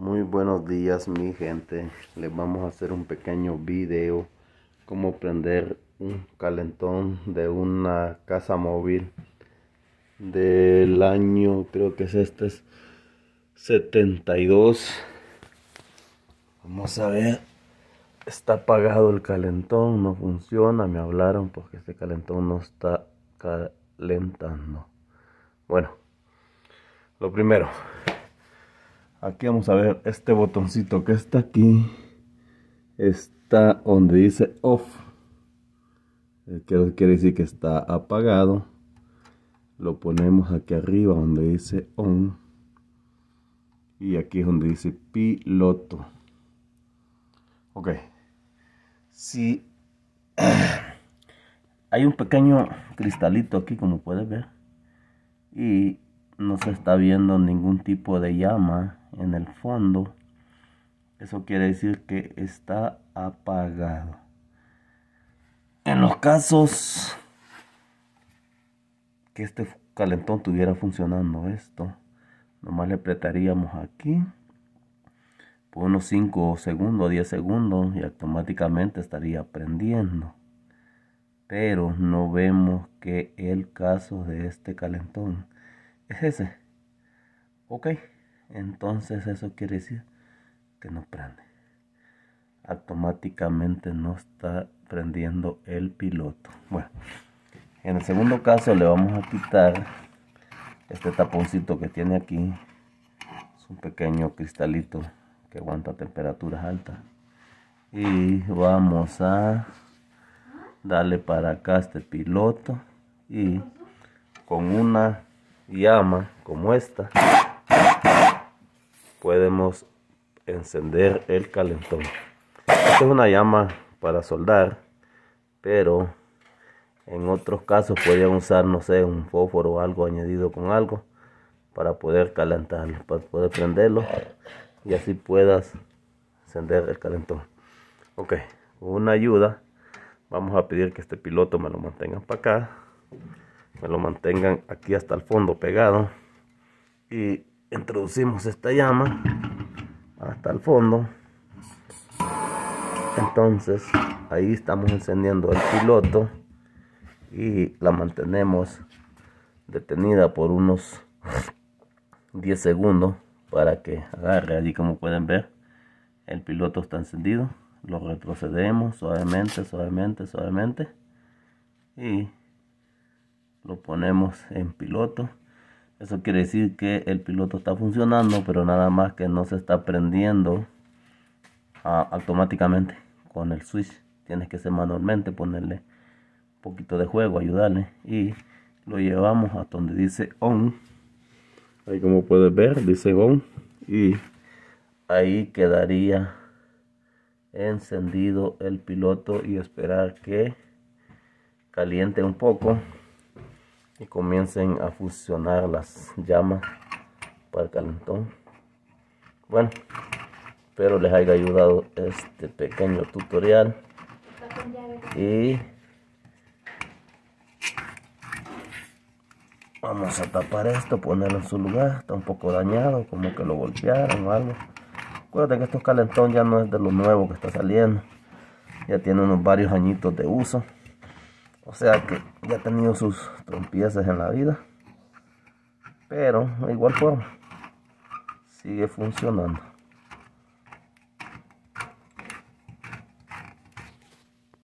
Muy buenos días mi gente, les vamos a hacer un pequeño video cómo prender un calentón de una casa móvil del año, creo que es este, es 72 vamos a ver está apagado el calentón, no funciona, me hablaron porque este calentón no está calentando bueno, lo primero Aquí vamos a ver este botoncito que está aquí. Está donde dice off. Eh, quiere decir que está apagado. Lo ponemos aquí arriba donde dice on. Y aquí es donde dice piloto. Ok. Si hay un pequeño cristalito aquí como puedes ver. Y no se está viendo ningún tipo de llama en el fondo eso quiere decir que está apagado en los casos que este calentón estuviera funcionando esto nomás le apretaríamos aquí por unos 5 segundos 10 segundos y automáticamente estaría prendiendo pero no vemos que el caso de este calentón es ese. Ok, entonces eso quiere decir que no prende. Automáticamente no está prendiendo el piloto. Bueno, en el segundo caso le vamos a quitar este taponcito que tiene aquí. Es un pequeño cristalito que aguanta temperaturas altas. Y vamos a darle para acá este piloto y con una llama como esta, podemos encender el calentón. Esta es una llama para soldar, pero en otros casos podrían usar, no sé, un fósforo o algo añadido con algo para poder calentarlo, para poder prenderlo y así puedas encender el calentón. Ok, una ayuda vamos a pedir que este piloto me lo mantenga para acá lo mantengan aquí hasta el fondo pegado y introducimos esta llama hasta el fondo entonces ahí estamos encendiendo el piloto y la mantenemos detenida por unos 10 segundos para que agarre allí como pueden ver el piloto está encendido lo retrocedemos suavemente suavemente suavemente y lo ponemos en piloto eso quiere decir que el piloto está funcionando pero nada más que no se está prendiendo automáticamente con el switch tienes que ser manualmente ponerle un poquito de juego ayudarle y lo llevamos a donde dice on ahí como puedes ver dice on y ahí quedaría encendido el piloto y esperar que caliente un poco y comiencen a fusionar las llamas para el calentón bueno espero les haya ayudado este pequeño tutorial y vamos a tapar esto ponerlo en su lugar está un poco dañado como que lo golpearon o algo recuerden que estos calentón ya no es de lo nuevo que está saliendo. Ya tiene unos varios añitos de uso. O sea que ya ha tenido sus trompiezas en la vida. Pero de igual forma sigue funcionando.